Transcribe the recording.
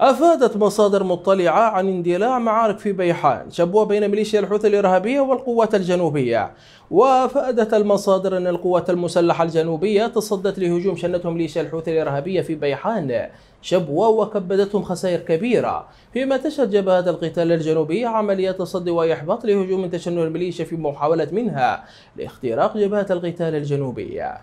أفادت مصادر مطلعة عن اندلاع معارك في بيحان شبوة بين ميليشيا الحوثي الإرهابية والقوات الجنوبية وأفادت المصادر أن القوات المسلحة الجنوبية تصدت لهجوم شنته ميليشيا الحوثي الإرهابية في بيحان شبوة وكبدتهم خسائر كبيرة فيما تشهد جبهة القتال الجنوبية عملية تصدي وإحباط لهجوم تشن الميليشيا في محاولة منها لاختراق جبهة القتال الجنوبية